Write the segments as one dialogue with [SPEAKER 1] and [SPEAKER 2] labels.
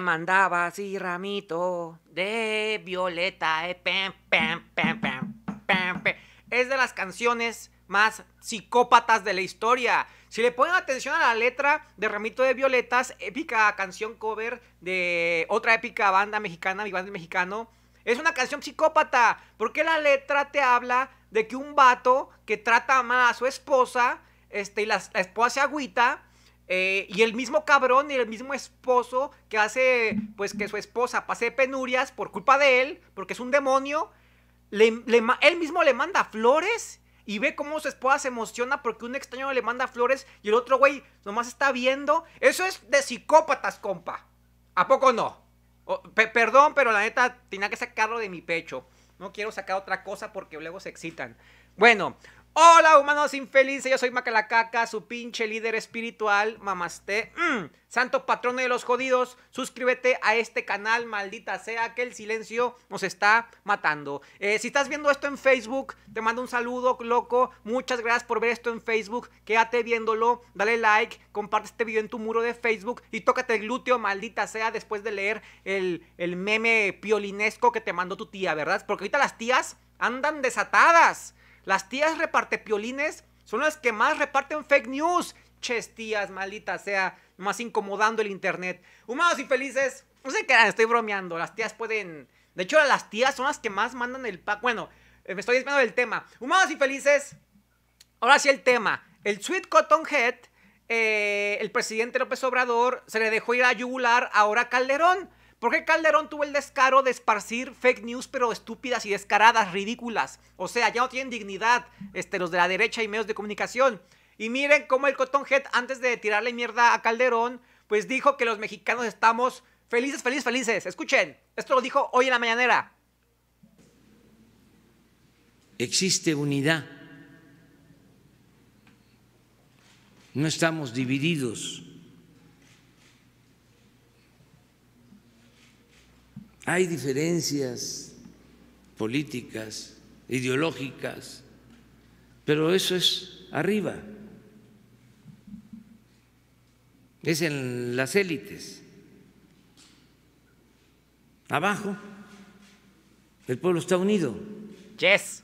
[SPEAKER 1] mandaba así ramito de violeta. Eh, es de las canciones más psicópatas de la historia. Si le ponen atención a la letra de Ramito de Violetas, épica canción cover de otra épica banda mexicana, mi banda mexicano, es una canción psicópata, porque la letra te habla de que un vato que trata mal a su esposa, este, y la, la esposa se agüita, eh, y el mismo cabrón y el mismo esposo que hace pues que su esposa pase penurias por culpa de él, porque es un demonio, él mismo le manda flores y ve cómo su esposa se emociona porque un extraño le manda flores y el otro güey nomás está viendo. Eso es de psicópatas, compa. ¿A poco no? perdón, pero la neta tenía que sacarlo de mi pecho. No quiero sacar otra cosa porque luego se excitan. Bueno, Hola humanos infelices, yo soy Macalacaca, su pinche líder espiritual, mamaste, mm, santo patrono de los jodidos, suscríbete a este canal, maldita sea que el silencio nos está matando. Eh, si estás viendo esto en Facebook, te mando un saludo, loco, muchas gracias por ver esto en Facebook, quédate viéndolo, dale like, comparte este video en tu muro de Facebook y tócate el glúteo, maldita sea, después de leer el, el meme piolinesco que te mandó tu tía, ¿verdad? Porque ahorita las tías andan desatadas las tías repartepiolines son las que más reparten fake news. Ches tías, maldita sea, más incomodando el internet. Humanos felices, no sé qué, estoy bromeando. Las tías pueden. De hecho, las tías son las que más mandan el pack. Bueno, eh, me estoy desviando del tema. Humanos felices, Ahora sí el tema. El Sweet Cotton Head, eh, el presidente López Obrador, se le dejó ir a yugular ahora Calderón. ¿Por qué Calderón tuvo el descaro de esparcir fake news, pero estúpidas y descaradas, ridículas? O sea, ya no tienen dignidad este, los de la derecha y medios de comunicación. Y miren cómo el Head antes de tirarle mierda a Calderón, pues dijo que los mexicanos estamos felices, felices, felices. Escuchen, esto lo dijo hoy en la mañanera.
[SPEAKER 2] Existe unidad. No estamos divididos. hay diferencias políticas, ideológicas, pero eso es arriba, es en las élites. Abajo, el pueblo está unido. Yes.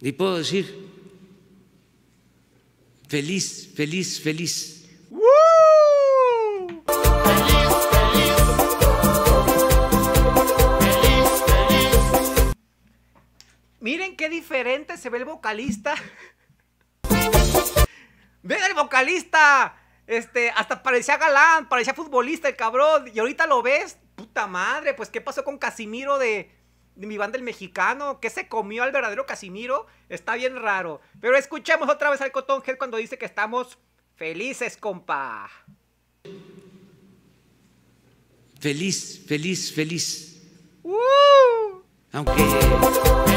[SPEAKER 2] Y puedo decir, feliz, feliz, feliz
[SPEAKER 1] qué diferente se ve el vocalista. ¡Ven el vocalista! Este, hasta parecía galán, parecía futbolista el cabrón. Y ahorita lo ves, puta madre, pues ¿qué pasó con Casimiro de, mi banda el mexicano? ¿Qué se comió al verdadero Casimiro? Está bien raro. Pero escuchemos otra vez al cotón Head cuando dice que estamos felices, compa.
[SPEAKER 2] Feliz, feliz, feliz. Uh. Aunque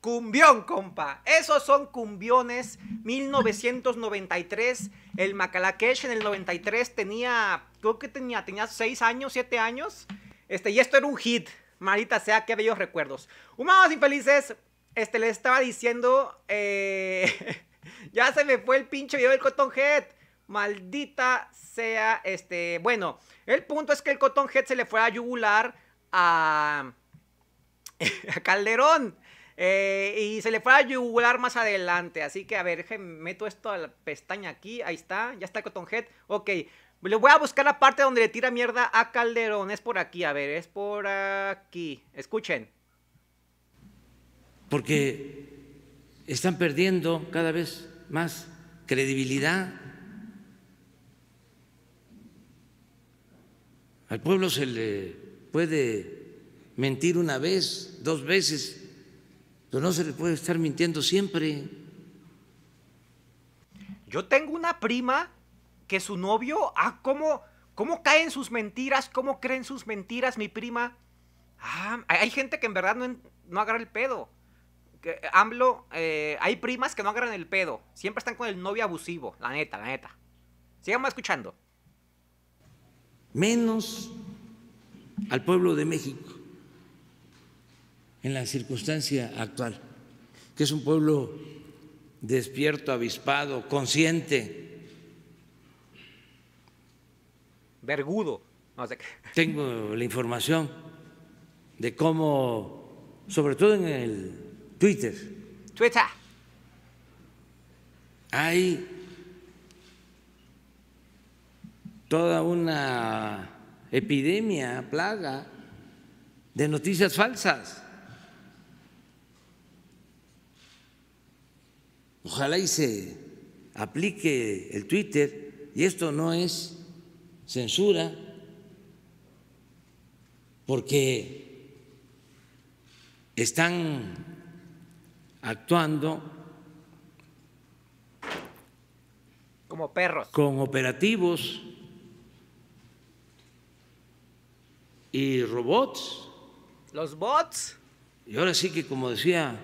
[SPEAKER 1] Cumbión, compa. Esos son cumbiones 1993. El Macalakesh en el 93 tenía, creo que tenía, tenía 6 años, 7 años. Este, y esto era un hit. Marita sea, qué bellos recuerdos. Humanos infelices, este, les estaba diciendo, eh, ya se me fue el pinche video del Cotton Head. Maldita sea, este, bueno, el punto es que el Cotton Head se le fue a yugular a, Calderón. Eh, y se le fue a yugular más adelante. Así que, a ver, meto esto a la pestaña aquí. Ahí está, ya está el Cotton Head. Ok, le voy a buscar la parte donde le tira mierda a Calderón. Es por aquí, a ver, es por aquí. Escuchen.
[SPEAKER 2] Porque están perdiendo cada vez más credibilidad Al pueblo se le puede mentir una vez, dos veces, pero no se le puede estar mintiendo siempre. Yo
[SPEAKER 1] tengo una prima que su novio, ah, cómo, cómo caen sus mentiras, cómo creen sus mentiras, mi prima. Ah, hay gente que en verdad no, no agarra el pedo. Que, eh, eh, hay primas que no agarran el pedo. Siempre están con el novio abusivo, la neta, la neta. Sigamos escuchando
[SPEAKER 2] menos al pueblo de México en la circunstancia actual, que es un pueblo despierto, avispado, consciente. Vergudo. No sé Tengo la información de cómo, sobre todo en el Twitter. Twitter. Hay toda una epidemia, plaga de noticias falsas. Ojalá y se aplique el Twitter, y esto no es censura, porque están actuando como perros, con operativos y robots. Los bots. Y ahora sí que, como decía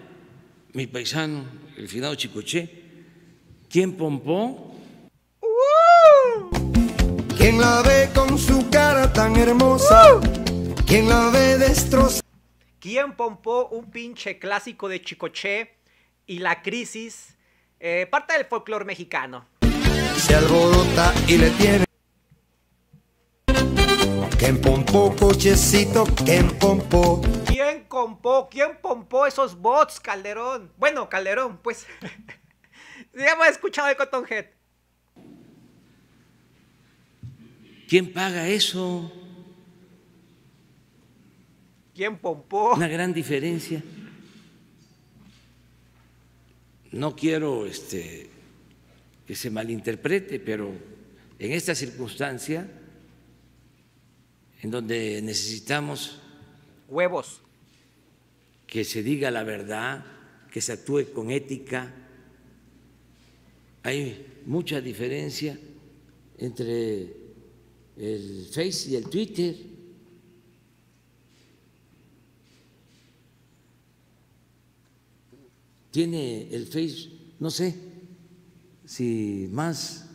[SPEAKER 2] mi paisano, el finado Chicoche, ¿quién pompó?
[SPEAKER 1] ¿Quién la ve con su cara tan hermosa? ¿Quién la ve destrozada? ¿Quién pompó un pinche clásico de Chicoche y la crisis? Eh, parte del folclore mexicano.
[SPEAKER 2] Se alborota y le tiene. ¿Quién pompó, cochecito? ¿Quién pompó?
[SPEAKER 1] ¿Quién pompó? ¿Quién pompó esos bots, Calderón? Bueno, Calderón, pues. ya hemos escuchado de Head.
[SPEAKER 2] ¿Quién paga eso?
[SPEAKER 1] ¿Quién pompó? Una
[SPEAKER 2] gran diferencia. No quiero este, que se malinterprete, pero en esta circunstancia en donde necesitamos huevos que se diga la verdad, que se actúe con ética. Hay mucha diferencia entre el Face y el Twitter. Tiene el Face, no sé, si más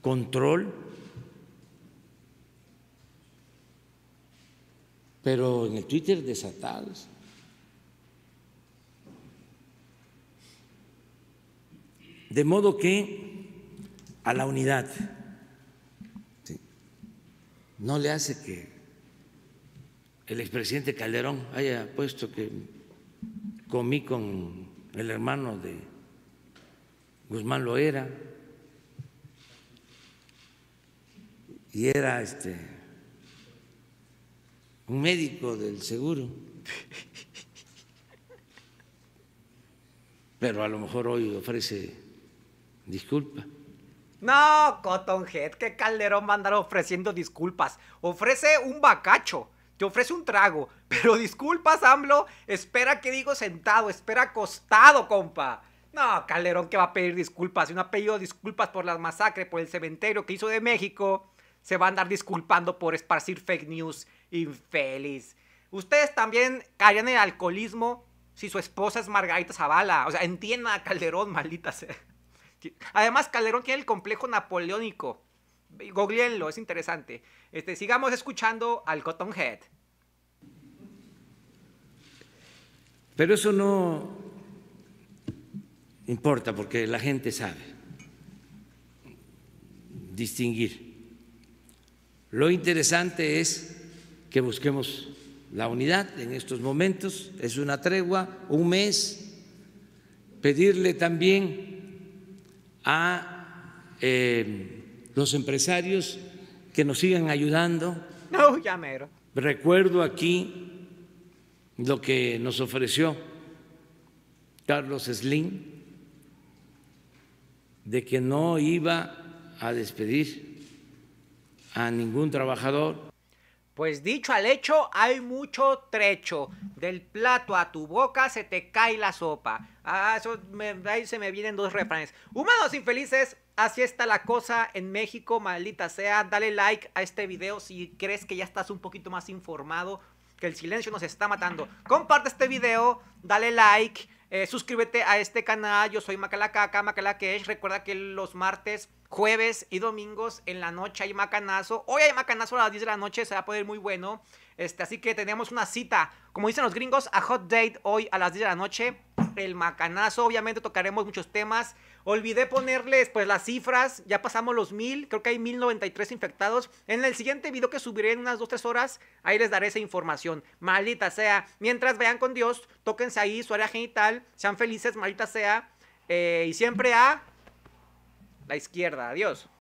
[SPEAKER 2] control pero en el Twitter desatados. De modo que a la unidad no le hace que el expresidente Calderón haya puesto que comí con el hermano de Guzmán Loera y era este un médico del seguro. Pero a lo mejor hoy ofrece disculpa.
[SPEAKER 1] No, Cottonhead, que calderón va a andar ofreciendo disculpas. Ofrece un bacacho, te ofrece un trago, pero disculpas, AMLO, espera que digo sentado, espera acostado, compa. No, Calderón que va a pedir disculpas. Si no ha pedido disculpas por las masacres, por el cementerio que hizo de México, se va a andar disculpando por esparcir fake news Infeliz. Ustedes también caerían en el alcoholismo si su esposa es Margarita Zavala. O sea, entienda a Calderón, maldita sea. Además, Calderón tiene el complejo napoleónico. Googleenlo, es interesante. Este, sigamos escuchando al Cotton Head.
[SPEAKER 2] Pero eso no importa porque la gente sabe distinguir. Lo interesante es que busquemos la unidad en estos momentos, es una tregua, un mes, pedirle también a eh, los empresarios que nos sigan ayudando. No, ya Recuerdo aquí lo que nos ofreció Carlos Slim de que no iba
[SPEAKER 1] a despedir
[SPEAKER 2] a ningún trabajador
[SPEAKER 1] pues dicho al hecho, hay mucho trecho. Del plato a tu boca se te cae la sopa. Ah, eso ahí se me vienen dos refranes. Humanos infelices, así está la cosa en México, maldita sea. Dale like a este video si crees que ya estás un poquito más informado, que el silencio nos está matando. Comparte este video, dale like, eh, suscríbete a este canal. Yo soy Macalacaca, Macalakesh. Recuerda que los martes jueves y domingos en la noche hay macanazo. Hoy hay macanazo a las 10 de la noche, se va a poder muy bueno. Este, así que tenemos una cita, como dicen los gringos, a hot date hoy a las 10 de la noche. El macanazo, obviamente tocaremos muchos temas. Olvidé ponerles pues las cifras, ya pasamos los mil, creo que hay 1093 infectados. En el siguiente video que subiré en unas 2-3 horas, ahí les daré esa información. Maldita sea, mientras vean con Dios, tóquense ahí su área genital, sean felices, maldita sea. Eh, y siempre a la izquierda, adiós.